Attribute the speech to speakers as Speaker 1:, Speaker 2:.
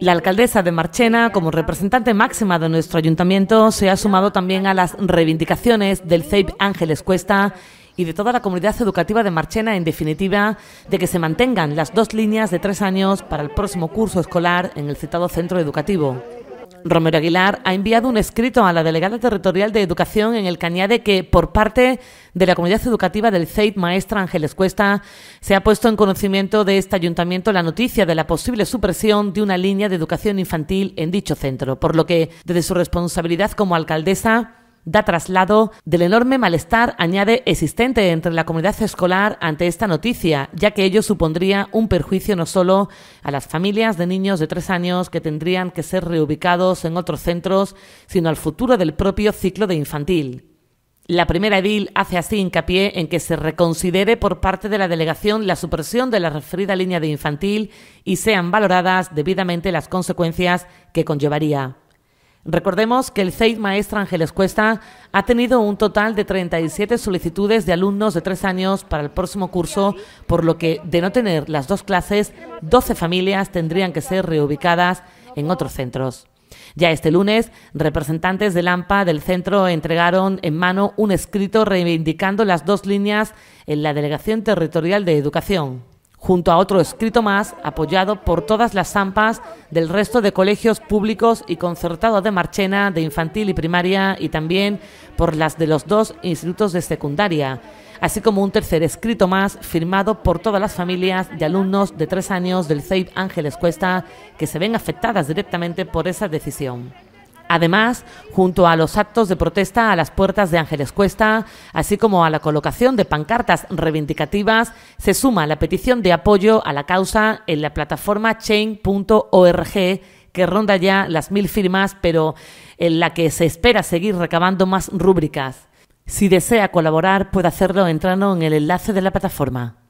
Speaker 1: La alcaldesa de Marchena, como representante máxima de nuestro ayuntamiento, se ha sumado también a las reivindicaciones del CEIP Ángeles Cuesta y de toda la comunidad educativa de Marchena, en definitiva, de que se mantengan las dos líneas de tres años para el próximo curso escolar en el citado centro educativo. Romero Aguilar ha enviado un escrito a la delegada territorial de educación en el Cañade que por parte de la comunidad educativa del CEIT, maestra Ángeles Cuesta, se ha puesto en conocimiento de este ayuntamiento la noticia de la posible supresión de una línea de educación infantil en dicho centro, por lo que desde su responsabilidad como alcaldesa da traslado del enorme malestar, añade, existente entre la comunidad escolar ante esta noticia, ya que ello supondría un perjuicio no solo a las familias de niños de tres años que tendrían que ser reubicados en otros centros, sino al futuro del propio ciclo de infantil. La primera edil hace así hincapié en que se reconsidere por parte de la delegación la supresión de la referida línea de infantil y sean valoradas debidamente las consecuencias que conllevaría. Recordemos que el CEID Maestra Ángeles Cuesta ha tenido un total de 37 solicitudes de alumnos de tres años para el próximo curso, por lo que de no tener las dos clases, 12 familias tendrían que ser reubicadas en otros centros. Ya este lunes, representantes del AMPA del centro entregaron en mano un escrito reivindicando las dos líneas en la Delegación Territorial de Educación junto a otro escrito más apoyado por todas las zampas del resto de colegios públicos y concertado de Marchena de infantil y primaria y también por las de los dos institutos de secundaria, así como un tercer escrito más firmado por todas las familias de alumnos de tres años del CEIP Ángeles Cuesta que se ven afectadas directamente por esa decisión. Además, junto a los actos de protesta a las puertas de Ángeles Cuesta, así como a la colocación de pancartas reivindicativas, se suma la petición de apoyo a la causa en la plataforma chain.org que ronda ya las mil firmas, pero en la que se espera seguir recabando más rúbricas. Si desea colaborar, puede hacerlo entrando en el enlace de la plataforma.